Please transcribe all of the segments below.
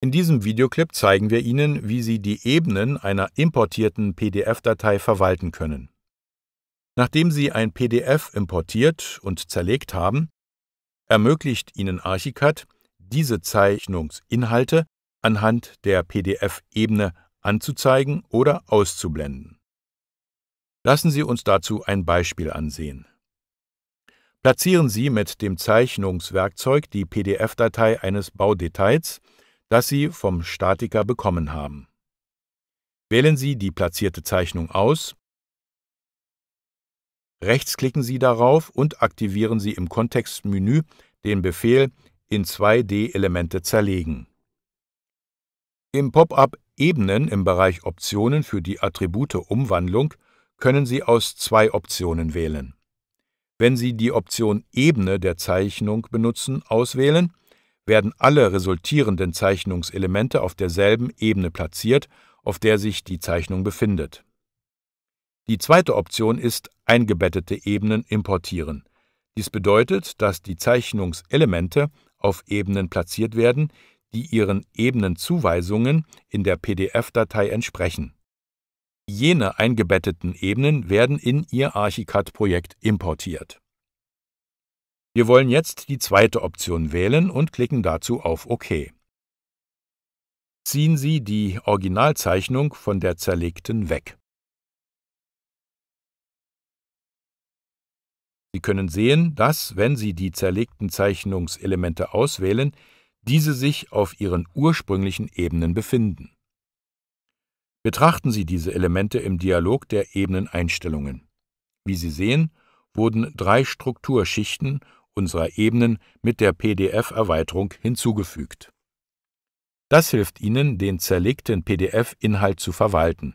In diesem Videoclip zeigen wir Ihnen, wie Sie die Ebenen einer importierten PDF-Datei verwalten können. Nachdem Sie ein PDF importiert und zerlegt haben, ermöglicht Ihnen Archicad, diese Zeichnungsinhalte anhand der PDF-Ebene anzuzeigen oder auszublenden. Lassen Sie uns dazu ein Beispiel ansehen. Platzieren Sie mit dem Zeichnungswerkzeug die PDF-Datei eines Baudetails – das Sie vom Statiker bekommen haben. Wählen Sie die platzierte Zeichnung aus, rechtsklicken Sie darauf und aktivieren Sie im Kontextmenü den Befehl in 2D-Elemente zerlegen. Im Pop-up Ebenen im Bereich Optionen für die Attribute Umwandlung können Sie aus zwei Optionen wählen. Wenn Sie die Option Ebene der Zeichnung benutzen, auswählen werden alle resultierenden Zeichnungselemente auf derselben Ebene platziert, auf der sich die Zeichnung befindet. Die zweite Option ist eingebettete Ebenen importieren. Dies bedeutet, dass die Zeichnungselemente auf Ebenen platziert werden, die ihren Ebenenzuweisungen in der PDF-Datei entsprechen. Jene eingebetteten Ebenen werden in Ihr Archicad-Projekt importiert. Wir wollen jetzt die zweite Option wählen und klicken dazu auf OK. Ziehen Sie die Originalzeichnung von der zerlegten weg. Sie können sehen, dass, wenn Sie die zerlegten Zeichnungselemente auswählen, diese sich auf ihren ursprünglichen Ebenen befinden. Betrachten Sie diese Elemente im Dialog der Ebeneneinstellungen. Wie Sie sehen, wurden drei Strukturschichten unserer Ebenen mit der PDF-Erweiterung hinzugefügt. Das hilft Ihnen, den zerlegten PDF-Inhalt zu verwalten.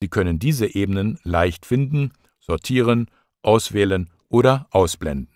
Sie können diese Ebenen leicht finden, sortieren, auswählen oder ausblenden.